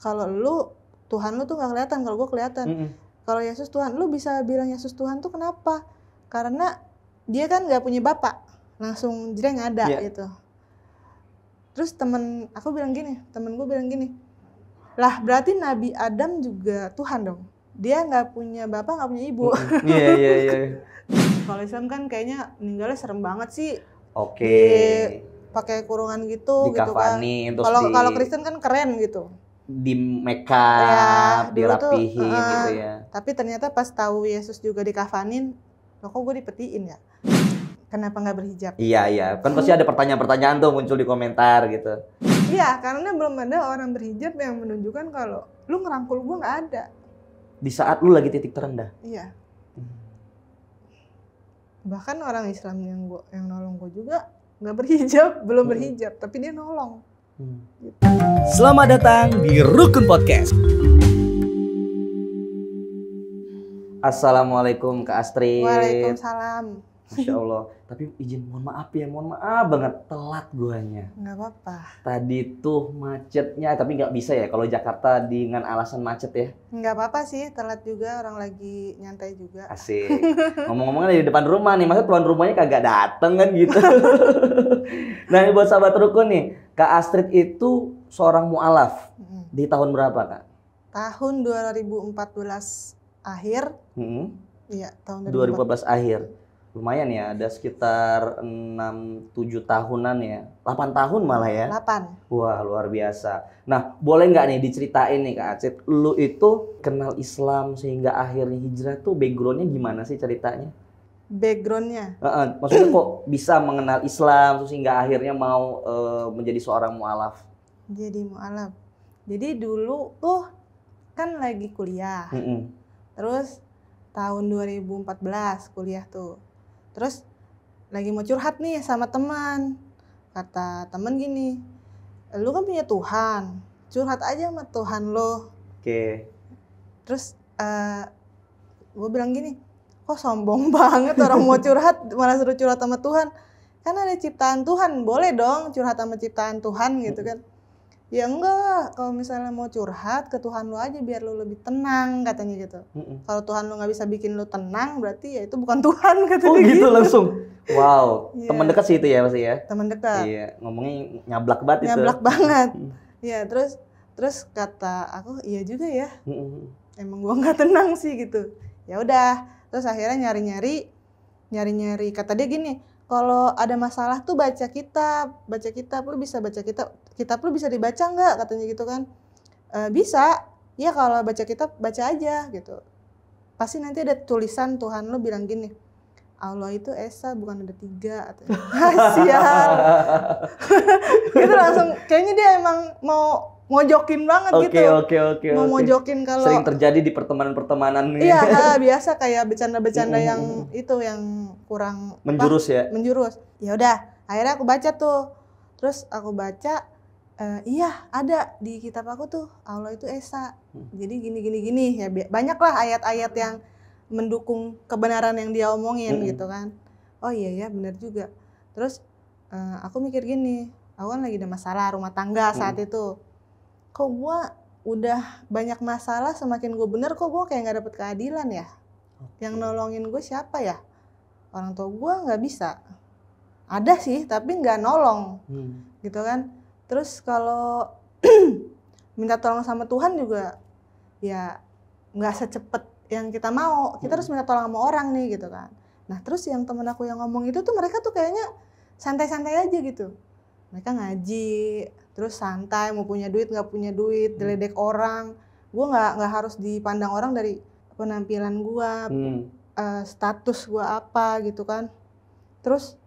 kalau lu Tuhan lu tuh nggak kelihatan kalau gue kelihatan mm -hmm. kalau Yesus Tuhan lu bisa bilang Yesus Tuhan tuh kenapa karena dia kan nggak punya bapak langsung jadi nggak ada yeah. gitu terus temen aku bilang gini temen gue bilang gini lah berarti Nabi Adam juga Tuhan dong dia nggak punya bapak nggak punya ibu iya iya iya, iya. kalau Islam kan kayaknya meninggalnya serem banget sih oke okay. Iya, pakai kurungan gitu di gitu kan kalau di... kalau Kristen kan keren gitu di make up, ya, dirapihin tuh, uh, gitu ya. Tapi ternyata pas tahu Yesus juga dikafanin, kok gue dipetiin ya? Kenapa nggak berhijab? Iya iya, kan pasti ada pertanyaan-pertanyaan tuh muncul di komentar gitu. Iya, karena belum ada orang berhijab yang menunjukkan kalau lu ngerangkul gue nggak ada. Di saat lu lagi titik terendah. Iya. Hmm. Bahkan orang Islam yang gua, yang nolong gue juga nggak berhijab, belum hmm. berhijab, tapi dia nolong Selamat datang di Rukun Podcast. Assalamualaikum Kak Astrid. Waalaikumsalam. Masya Allah. Tapi izin mohon maaf ya, mohon maaf banget telat guanya. Nggak apa-apa. Tadi tuh macetnya, tapi nggak bisa ya kalau Jakarta dengan alasan macet ya. Nggak apa-apa sih, telat juga orang lagi nyantai juga. Asik. Ngomong-ngomong di depan rumah nih, masa tuan rumahnya kagak dateng kan gitu. nah buat sahabat rukun nih, Kak Astrid itu seorang mu'alaf. Di tahun berapa Kak? Tahun 2014 akhir. Hmm. Iya, tahun 2014, 2014 akhir lumayan ya ada sekitar enam tujuh tahunan ya 8 tahun malah ya 8 wah luar biasa nah boleh nggak nih diceritain nih Kak Acit lu itu kenal Islam sehingga akhirnya hijrah tuh backgroundnya gimana sih ceritanya backgroundnya uh -uh. maksudnya kok bisa mengenal Islam sehingga akhirnya mau uh, menjadi seorang mualaf jadi mualaf jadi dulu tuh kan lagi kuliah mm -mm. terus tahun 2014 kuliah tuh terus lagi mau curhat nih sama teman kata temen gini lu kan punya Tuhan curhat aja sama Tuhan lo oke okay. terus uh, eh, gue bilang gini kok sombong banget orang mau curhat malah suruh curhat sama Tuhan kan ada ciptaan Tuhan boleh dong curhat sama ciptaan Tuhan gitu kan ya enggak kalau misalnya mau curhat ke Tuhan lu aja biar lu lebih tenang katanya gitu mm -mm. kalau Tuhan lu nggak bisa bikin lu tenang berarti ya itu bukan Tuhan katanya oh gitu, gitu. langsung wow yeah. teman dekat sih itu ya pasti ya teman dekat iya ngomongnya nyablak banget nyablak itu. banget ya terus terus kata aku iya juga ya mm hmm emang gua nggak tenang sih gitu ya udah terus akhirnya nyari nyari nyari nyari kata dia gini kalau ada masalah tuh baca kitab baca kitab lu bisa baca kitab kitab lu bisa dibaca nggak katanya gitu kan e, bisa ya kalau baca kitab baca aja gitu pasti nanti ada tulisan Tuhan lu bilang gini Allah itu Esa bukan ada tiga atau ah, sial itu langsung kayaknya dia emang mau mojokin banget okay, gitu oke okay, oke okay, mau mojokin kalau sering terjadi di pertemanan pertemanan iya ah, biasa kayak bercanda-bercanda mm. yang itu yang kurang menjurus apa? ya menjurus ya udah akhirnya aku baca tuh terus aku baca uh, iya ada di kitab aku tuh Allah itu esa hmm. jadi gini gini gini ya banyaklah ayat-ayat yang mendukung kebenaran yang dia omongin hmm. gitu kan oh iya ya benar juga terus uh, aku mikir gini aku kan lagi ada masalah rumah tangga hmm. saat itu kok gua udah banyak masalah semakin gua bener kok gua kayak nggak dapet keadilan ya yang nolongin gua siapa ya orang tua gua nggak bisa ada sih tapi nggak nolong hmm. gitu kan terus kalau minta tolong sama Tuhan juga ya nggak secepat yang kita mau kita harus hmm. minta tolong sama orang nih gitu kan nah terus yang temen aku yang ngomong itu tuh mereka tuh kayaknya santai-santai aja gitu mereka ngaji terus santai mau punya duit nggak punya duit deledek hmm. orang gue nggak nggak harus dipandang orang dari penampilan gue hmm. uh, status gue apa gitu kan terus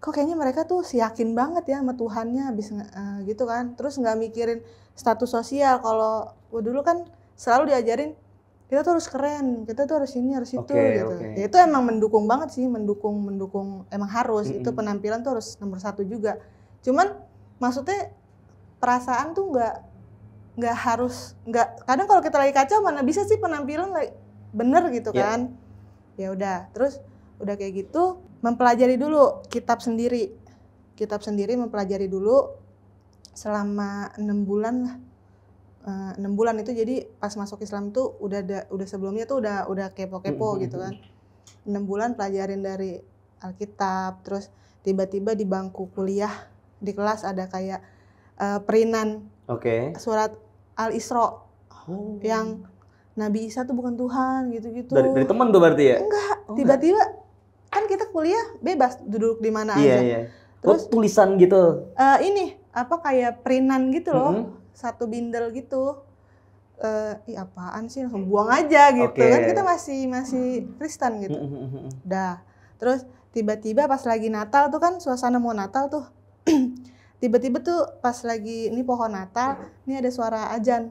kok kayaknya mereka tuh siyakin banget ya sama Tuhannya habis uh, gitu kan terus nggak mikirin status sosial kalau gue dulu kan selalu diajarin kita tuh harus keren kita tuh harus ini harus itu okay, gitu okay. Ya, itu emang mendukung banget sih mendukung mendukung emang harus mm -hmm. itu penampilan tuh harus nomor satu juga cuman maksudnya perasaan tuh nggak nggak harus nggak kadang kalau kita lagi kacau mana bisa sih penampilan like, bener gitu yeah. kan ya udah terus udah kayak gitu mempelajari dulu kitab sendiri. Kitab sendiri mempelajari dulu selama enam bulan lah. Eh, enam bulan itu jadi pas masuk Islam tuh udah ada, udah sebelumnya tuh udah udah kepo-kepo hmm, hmm, gitu kan. Hmm. enam bulan pelajarin dari Alkitab, terus tiba-tiba di bangku kuliah di kelas ada kayak uh, perinan. Oke. Okay. Surat Al-Isra. Oh. Yang Nabi Isa tuh bukan Tuhan gitu-gitu. Dari, dari teman tuh berarti ya? Enggak, oh, tiba-tiba oh, kan kita kuliah bebas duduk di mana yeah, aja. Yeah. Terus oh, tulisan gitu. Uh, ini apa kayak perinan gitu loh. Mm -hmm. Satu bindel gitu. Eh, uh, apaan sih langsung buang aja gitu okay. kan kita masih masih Kristen gitu. Dah. Terus tiba-tiba pas lagi Natal tuh kan suasana mau Natal tuh tiba-tiba tuh pas lagi ini pohon Natal, ini ada suara ajan.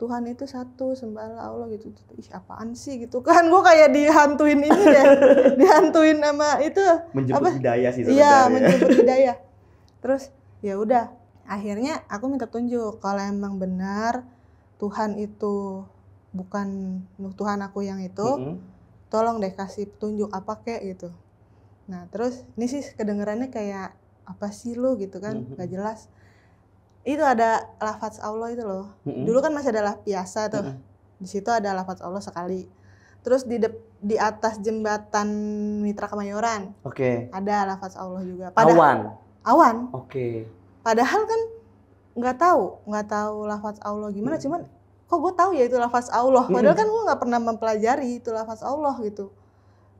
Tuhan itu satu sembahlah Allah gitu, gitu. Ih, apaan sih gitu kan gue kayak dihantuin ini deh dihantuin sama itu menjemput apa? hidayah sih iya ya. menjemput hidayah terus ya udah akhirnya aku minta tunjuk kalau emang benar Tuhan itu bukan Tuhan aku yang itu mm -hmm. tolong deh kasih petunjuk apa kayak gitu nah terus ini sih kedengerannya kayak apa sih lu gitu kan mm -hmm. gak jelas itu ada lafaz Allah itu loh. Mm-hmm. Dulu kan masih ada biasa tuh. Mm-hmm. Di situ ada lafaz Allah sekali. Terus di de- di atas jembatan Mitra Kemayoran. Oke. Okay. Ada lafaz Allah juga. Padahal, awan. Awan. Oke. Okay. Padahal kan nggak tahu, nggak tahu lafaz Allah gimana, mm. cuman kok gue tahu ya itu lafaz Allah. Padahal mm. kan gue nggak pernah mempelajari itu lafaz Allah gitu.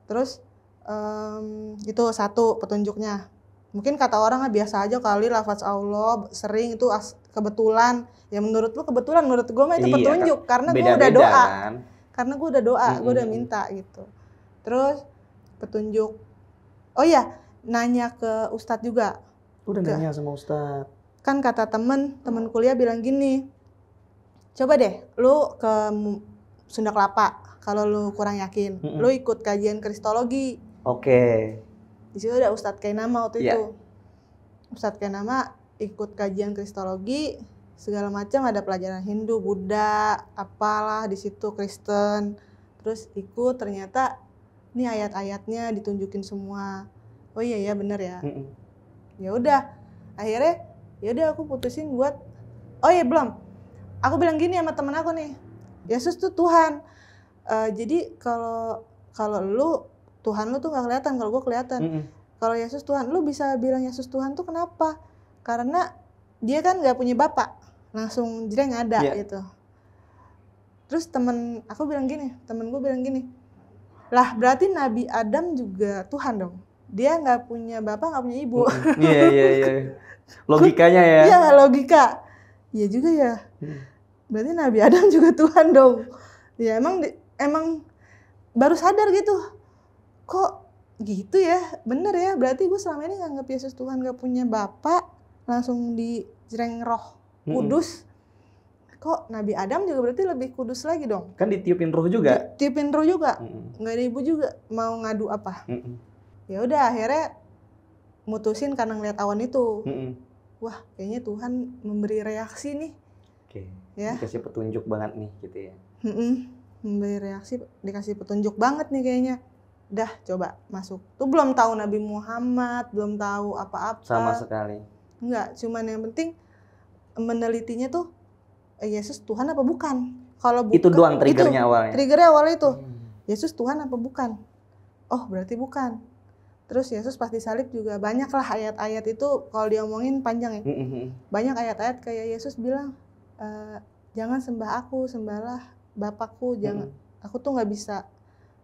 Terus um, itu satu petunjuknya mungkin kata orang biasa aja kali lafaz Allah sering itu kebetulan ya menurut lu kebetulan menurut gue mah itu iya, petunjuk kan, karena gue udah doa kan? karena gue udah doa mm -hmm. gue udah minta gitu terus petunjuk oh ya nanya ke ustadz juga udah ke, nanya sama ustadz kan kata temen temen kuliah bilang gini coba deh lu ke Sunda Kelapa kalau lu kurang yakin mm -hmm. lu ikut kajian kristologi oke okay di situ ada Ustadz Kainama waktu yeah. itu Ustadz Kainama ikut kajian kristologi segala macam ada pelajaran Hindu Buddha apalah di situ Kristen terus ikut ternyata ini ayat-ayatnya ditunjukin semua oh iya ya bener ya mm ya udah akhirnya ya udah aku putusin buat oh iya belum aku bilang gini sama temen aku nih Yesus tuh Tuhan uh, jadi kalau kalau lu Tuhan lu tuh nggak kelihatan kalau gue kelihatan mm -hmm. kalau Yesus Tuhan lu bisa bilang Yesus Tuhan tuh kenapa karena dia kan nggak punya bapak langsung nggak ada yeah. gitu terus temen aku bilang gini temen gue bilang gini lah berarti Nabi Adam juga Tuhan dong dia nggak punya bapak nggak punya ibu iya iya iya logikanya ya iya logika iya juga ya mm. berarti Nabi Adam juga Tuhan dong ya emang emang baru sadar gitu kok gitu ya bener ya berarti gue selama ini nganggap Yesus Tuhan gak punya bapak langsung dijreng roh kudus hmm. kok Nabi Adam juga berarti lebih kudus lagi dong kan ditiupin roh juga ditiupin roh juga hmm. nggak ada ibu juga mau ngadu apa hmm. ya udah akhirnya mutusin karena ngeliat awan itu hmm. wah kayaknya Tuhan memberi reaksi nih Oke. ya dikasih petunjuk banget nih gitu ya hmm. memberi reaksi dikasih petunjuk banget nih kayaknya dah coba masuk tuh belum tahu Nabi Muhammad belum tahu apa-apa sama sekali enggak cuman yang penting menelitinya tuh eh, Yesus Tuhan apa bukan kalau itu doang triggernya itu, awalnya triggernya awal itu hmm. Yesus Tuhan apa bukan oh berarti bukan terus Yesus pasti salib juga banyaklah ayat-ayat itu kalau diomongin panjang ya hmm, hmm, banyak ayat-ayat kayak Yesus bilang e, jangan sembah aku sembahlah Bapakku jangan aku tuh nggak bisa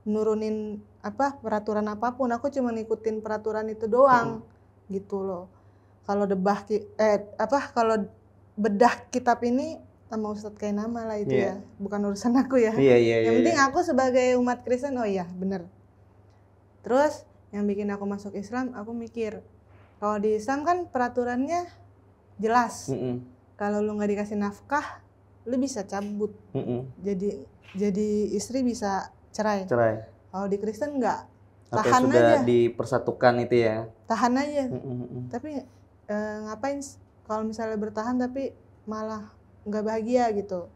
nurunin apa peraturan apapun aku cuma ngikutin peraturan itu doang hmm. gitu loh kalau debah eh apa kalau bedah kitab ini sama Ustadz kayak nama lah itu yeah. ya bukan urusan aku ya yeah, yeah, yang yeah, penting yeah. aku sebagai umat Kristen oh iya bener terus yang bikin aku masuk Islam aku mikir kalau di Islam kan peraturannya jelas mm -mm. kalau lu nggak dikasih nafkah lu bisa cabut mm -mm. jadi jadi istri bisa cerai. Cerai. Kalau di Kristen nggak tahan Oke, sudah aja. dipersatukan itu ya. Tahan aja. Mm -mm. mm, mm. Tapi eh, ngapain kalau misalnya bertahan tapi malah nggak bahagia gitu.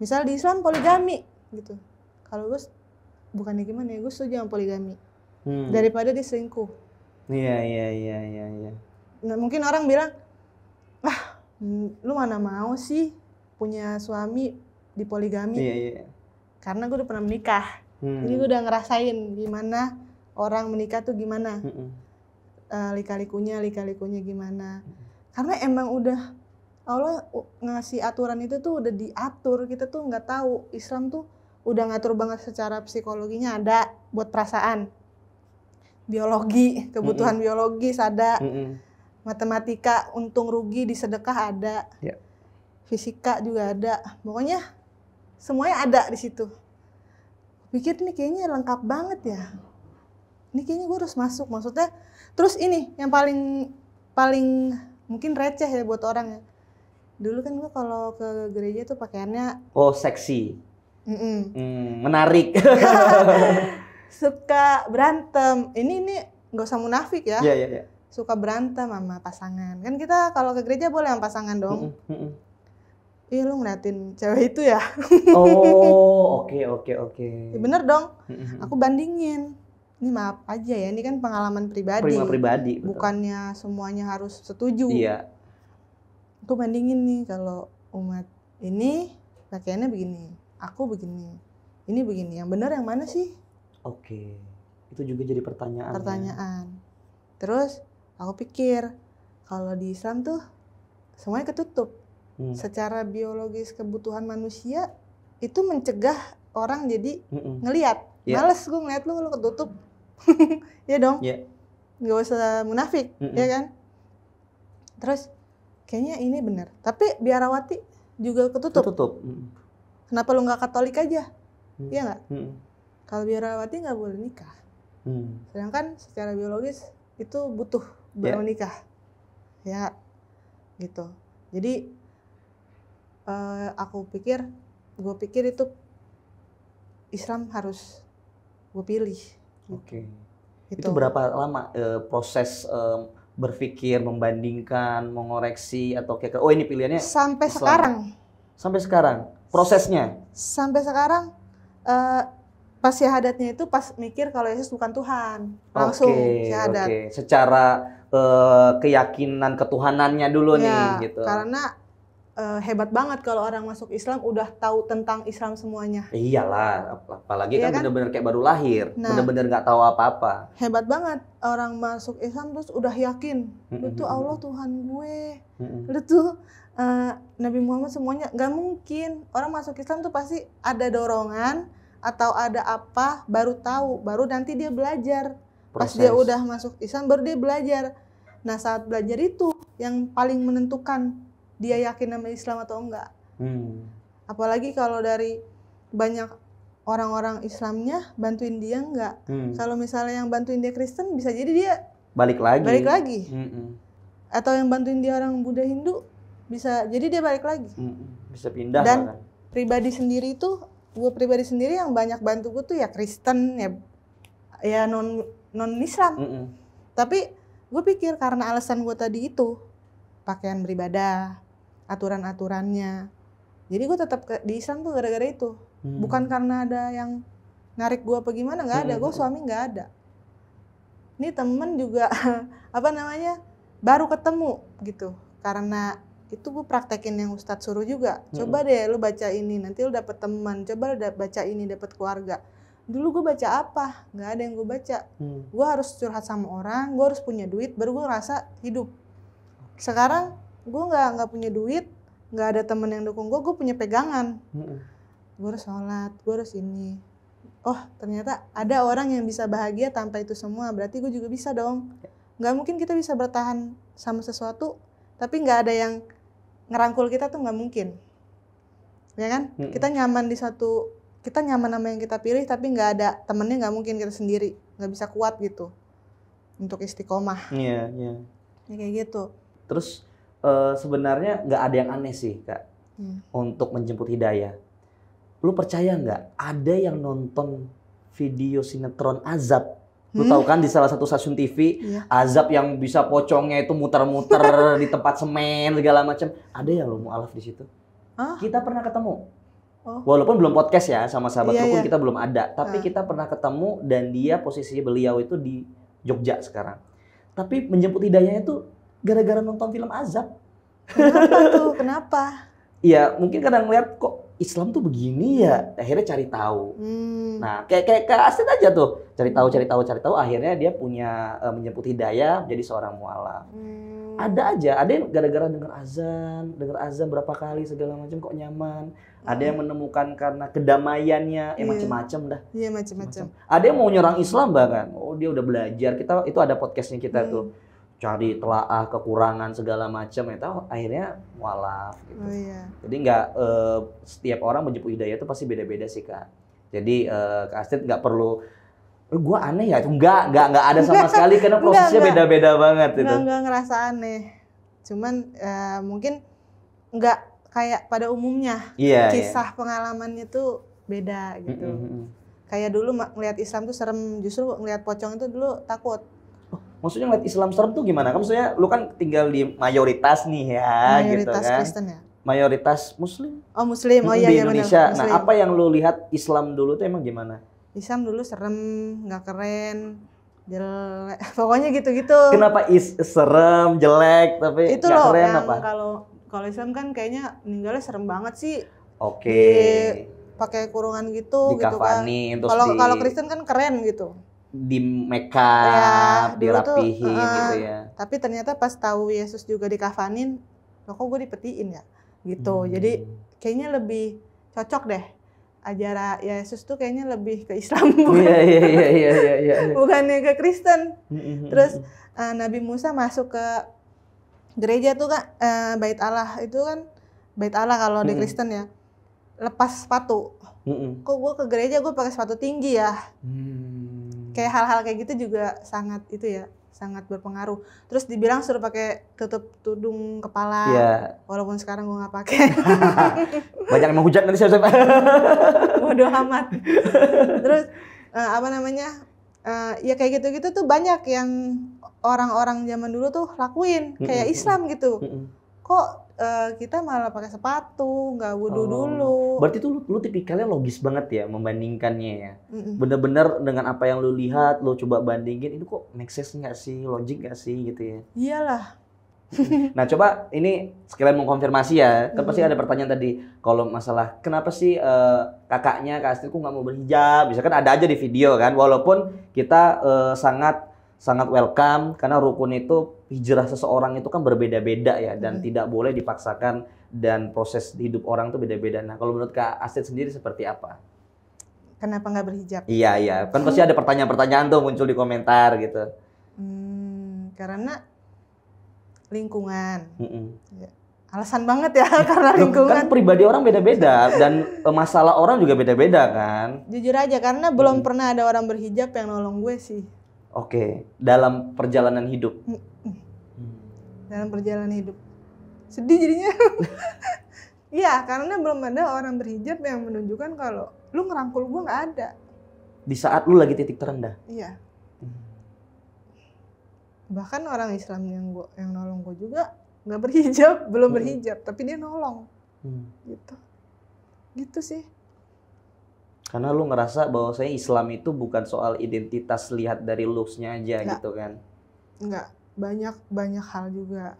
Misal di Islam poligami gitu. Kalau gue bukannya gimana ya gue setuju sama poligami hmm. daripada diselingkuh. Iya iya iya iya. Ya. Nah, mungkin orang bilang ah hmm, lu mana mau sih punya suami di poligami? Iya iya. iya. Karena gue udah pernah menikah. Hmm. Jadi udah ngerasain gimana orang menikah tuh gimana. Hmm. Uh, lika-likunya, lika-likunya gimana. Hmm. Karena emang udah Allah ngasih aturan itu tuh udah diatur. Kita tuh nggak tahu Islam tuh udah ngatur banget secara psikologinya ada buat perasaan. Biologi, kebutuhan hmm. biologis ada. Hmm. Matematika untung rugi di sedekah ada. Yeah. Fisika juga ada. Pokoknya semuanya ada di situ pikir ini kayaknya lengkap banget ya ini kayaknya gue harus masuk maksudnya terus ini yang paling paling mungkin receh ya buat orang ya. dulu kan gue kalau ke gereja tuh pakaiannya oh seksi Mm menarik suka berantem ini ini nggak usah munafik ya yeah, yeah, yeah. suka berantem sama pasangan kan kita kalau ke gereja boleh sama pasangan dong mm -mm. Iya lo ngeliatin cewek itu ya? Oh oke oke oke. Okay. Ya, bener dong. Aku bandingin. Ini maaf aja ya, ini kan pengalaman pribadi. Pengalaman pribadi. Betul. Bukannya semuanya harus setuju. Iya. Aku bandingin nih kalau umat ini pakaiannya begini, aku begini, ini begini. Yang bener yang mana sih? Oke. Itu juga jadi pertanyaan. Ya. Pertanyaan. Ya? Terus aku pikir kalau di Islam tuh semuanya ketutup hmm. secara biologis kebutuhan manusia itu mencegah orang jadi hmm. ngelihat yeah. males gue ngeliat lu lu ketutup ya dong yeah. usah munafik hmm. ya kan terus kayaknya ini benar tapi biarawati juga ketutup ketutup hmm. kenapa lu nggak katolik aja hmm. ya nggak hmm. kalau biarawati nggak boleh nikah hmm. sedangkan secara biologis itu butuh yeah. Ya. menikah ya gitu jadi uh, aku pikir gue pikir itu Islam harus gue pilih oke okay. itu. itu berapa lama uh, proses um, berpikir membandingkan mengoreksi atau kayak oh ini pilihannya sampai Islam. sekarang sampai sekarang prosesnya sampai sekarang uh, pas syahadatnya itu pas mikir kalau Yesus bukan Tuhan langsung okay, syahadat okay. secara uh, keyakinan ketuhanannya dulu ya, nih gitu karena uh, hebat banget kalau orang masuk Islam udah tahu tentang Islam semuanya. Iyalah, apalagi iya kan, kan? bener-bener kan? kayak baru lahir, nah, bener-bener nggak tahu apa-apa. Hebat banget orang masuk Islam terus udah yakin, lu tuh Allah Tuhan gue, lu tuh uh, Nabi Muhammad semuanya nggak mungkin orang masuk Islam tuh pasti ada dorongan atau ada apa baru tahu, baru nanti dia belajar. Proses. Pas dia udah masuk Islam baru dia belajar. Nah saat belajar itu yang paling menentukan dia yakin sama Islam atau enggak. Hmm. Apalagi kalau dari banyak orang-orang Islamnya bantuin dia enggak. Hmm. Kalau misalnya yang bantuin dia Kristen bisa jadi dia balik lagi. Balik lagi. Hmm Atau yang bantuin dia orang Buddha Hindu bisa jadi dia balik lagi. Hmm. Bisa pindah. Dan bahkan. pribadi sendiri itu gue pribadi sendiri yang banyak bantu gue tuh ya Kristen ya ya non non Islam. Mm -mm. Tapi gue pikir karena alasan gue tadi itu pakaian beribadah, aturan-aturannya. Jadi gue tetap di Islam tuh gara-gara itu. Hmm. Bukan karena ada yang narik gue apa gimana, nggak ada. Hmm. Gue suami nggak ada. Ini temen juga apa namanya baru ketemu gitu. Karena itu gue praktekin yang Ustadz suruh juga. Hmm. Coba deh lu baca ini, nanti lu dapet teman. Coba lu baca ini, dapet keluarga. Dulu gue baca apa? Nggak ada yang gue baca. Hmm. Gue harus curhat sama orang, gue harus punya duit, baru gue ngerasa hidup. Sekarang gue nggak nggak punya duit nggak ada temen yang dukung gue gue punya pegangan gue harus sholat gue harus ini oh ternyata ada orang yang bisa bahagia tanpa itu semua berarti gue juga bisa dong nggak mungkin kita bisa bertahan sama sesuatu tapi nggak ada yang ngerangkul kita tuh nggak mungkin ya kan kita nyaman di satu kita nyaman sama yang kita pilih tapi nggak ada temennya nggak mungkin kita sendiri nggak bisa kuat gitu untuk istiqomah iya yeah, iya yeah. kayak gitu terus uh, sebenarnya nggak ada yang aneh sih kak hmm. untuk menjemput hidayah. Lu percaya nggak ada yang nonton video sinetron azab? Lu hmm. tahu kan di salah satu stasiun TV yeah. azab yang bisa pocongnya itu muter-muter di tempat semen segala macam. Ada yang lu mau alaf di situ? Huh? Kita pernah ketemu. Oh. Walaupun belum podcast ya sama sahabat yeah, yeah. kita belum ada, tapi uh. kita pernah ketemu dan dia posisinya beliau itu di Jogja sekarang. Tapi menjemput hidayahnya itu gara-gara nonton film azab. Kenapa tuh? Kenapa? Iya, mungkin kadang ngeliat kok Islam tuh begini ya. Akhirnya cari tahu. Hmm. Nah, kayak kayak ke Asit aja tuh, cari tahu, cari tahu, cari tahu. Akhirnya dia punya uh, e, menjemput hidayah menjadi seorang mualaf. Hmm. Ada aja, ada yang gara-gara dengar azan, dengar azan berapa kali segala macam kok nyaman. Hmm. Ada yang hmm. menemukan karena kedamaiannya, eh, ya yeah. macam-macam dah. Iya yeah, macam-macam. Ada yang mau nyerang Islam bahkan. Oh dia udah belajar. Kita itu ada podcastnya kita hmm. tuh cari telaah kekurangan segala macam ya itu akhirnya mualaf gitu. Oh, iya. Jadi nggak uh, setiap orang menjemput hidayah itu pasti beda-beda sih kak. Jadi uh, kak Astrid nggak perlu eh, gue aneh ya itu nggak nggak nggak ada sama sekali karena prosesnya beda-beda banget itu. Nggak ngerasa aneh. Cuman uh, mungkin nggak kayak pada umumnya yeah, iya. kisah yeah. pengalaman itu beda gitu. Mm -hmm. Kayak dulu ngelihat Islam tuh serem, justru ngelihat pocong itu dulu takut. Maksudnya ngeliat Islam serem tuh gimana? Kamu maksudnya lu kan tinggal di mayoritas nih ya, gitu mayoritas gitu kan? Mayoritas Kristen ya? Mayoritas Muslim. Oh Muslim, oh iya, di iya Indonesia. Nah apa yang lu lihat Islam dulu tuh emang gimana? Islam dulu serem, nggak keren, jelek, pokoknya gitu-gitu. Kenapa is serem, jelek, tapi itu loh keren yang apa? Kalau kalau Islam kan kayaknya meninggalnya serem banget sih. Oke. Okay. Pakai kurungan gitu, gitu kan. Kalau kalau Kristen kan keren gitu di make iya, up, ya, dirapihin tuh, uh, gitu ya. Tapi ternyata pas tahu Yesus juga dikafanin, loh kok gue dipetiin ya? Gitu. Hmm. Jadi kayaknya lebih cocok deh ajaran Yesus tuh kayaknya lebih ke Islam bukan iya iya iya iya. yeah, yeah. Iya. bukannya ke Kristen hmm, hmm, terus uh, Nabi Musa masuk ke gereja tuh kan uh, bait Allah itu kan bait Allah kalau di Kristen ya lepas sepatu kok gue ke gereja gue pakai sepatu tinggi ya kayak hmm. hal-hal kayak gitu juga sangat itu ya sangat berpengaruh. Terus dibilang suruh pakai tutup tudung kepala. Iya. Walaupun sekarang gue nggak pakai. Banyak yang menghujat nanti siapa? Waduh amat. Terus uh, apa namanya? Uh, ya kayak gitu-gitu tuh banyak yang orang-orang zaman dulu tuh lakuin kayak mm -mm. Islam gitu. Mm -mm. Kok Eh, kita malah pakai sepatu, nggak wudhu oh. dulu. Berarti tuh lu, lu tipikalnya logis banget ya membandingkannya ya. Mm-mm. Bener-bener dengan apa yang lu lihat, lu coba bandingin, itu kok make sense nggak sih, logik nggak sih gitu ya? Iyalah. nah coba ini sekalian mengkonfirmasi ya, kan pasti ada pertanyaan tadi kalau masalah kenapa sih uh, kakaknya kak Astri kok nggak mau berhijab, bisa kan ada aja di video kan, walaupun kita uh, sangat sangat welcome karena rukun itu hijrah seseorang itu kan berbeda-beda ya dan hmm. tidak boleh dipaksakan dan proses hidup orang itu beda-beda. Nah, kalau menurut Kak Aset sendiri seperti apa? Kenapa nggak berhijab? Iya iya, kan pasti ada pertanyaan-pertanyaan tuh muncul di komentar gitu. Hmm, karena lingkungan. Mm -mm. Ya. Alasan banget ya karena kan lingkungan. Kan pribadi orang beda-beda dan eh, masalah orang juga beda-beda kan. Jujur aja karena belum hmm. pernah ada orang berhijab yang nolong gue sih. Oke, dalam perjalanan hidup. Mm, mm. Hmm. Dalam perjalanan hidup. Sedih jadinya. Iya, karena belum ada orang berhijab yang menunjukkan kalau lu ngerangkul gua nggak ada. Di saat lu lagi titik terendah. Iya. Hmm. Bahkan orang Islam yang gua, yang nolong gua juga nggak berhijab, belum hmm. berhijab, tapi dia nolong. Hmm. Gitu. Gitu sih karena lu ngerasa bahwa saya Islam itu bukan soal identitas lihat dari looksnya aja Nggak. gitu kan Enggak, banyak banyak hal juga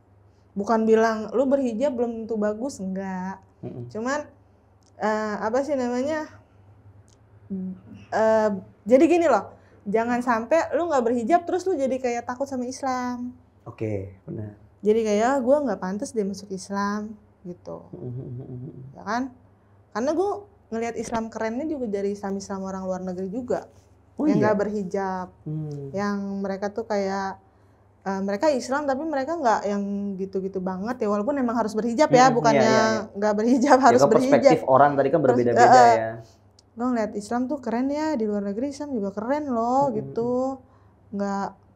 bukan bilang lu berhijab belum tentu bagus enggak mm -mm. cuman uh, apa sih namanya uh, jadi gini loh jangan sampai lu nggak berhijab terus lu jadi kayak takut sama Islam oke okay, benar jadi kayak ah, gue nggak pantas dia masuk Islam gitu ya kan karena gue ngelihat Islam kerennya juga dari Islam-Islam orang luar negeri juga oh, yang iya? nggak iya? berhijab, hmm. yang mereka tuh kayak uh, mereka Islam tapi mereka nggak yang gitu-gitu banget ya walaupun emang harus berhijab ya, hmm, bukannya nggak iya, iya. berhijab ya, harus berhijab. Perspektif orang tadi kan berbeda-beda uh, ya. Gue eh, ngeliat Islam tuh keren ya di luar negeri Islam juga keren loh hmm. hmm, hmm. gitu, nggak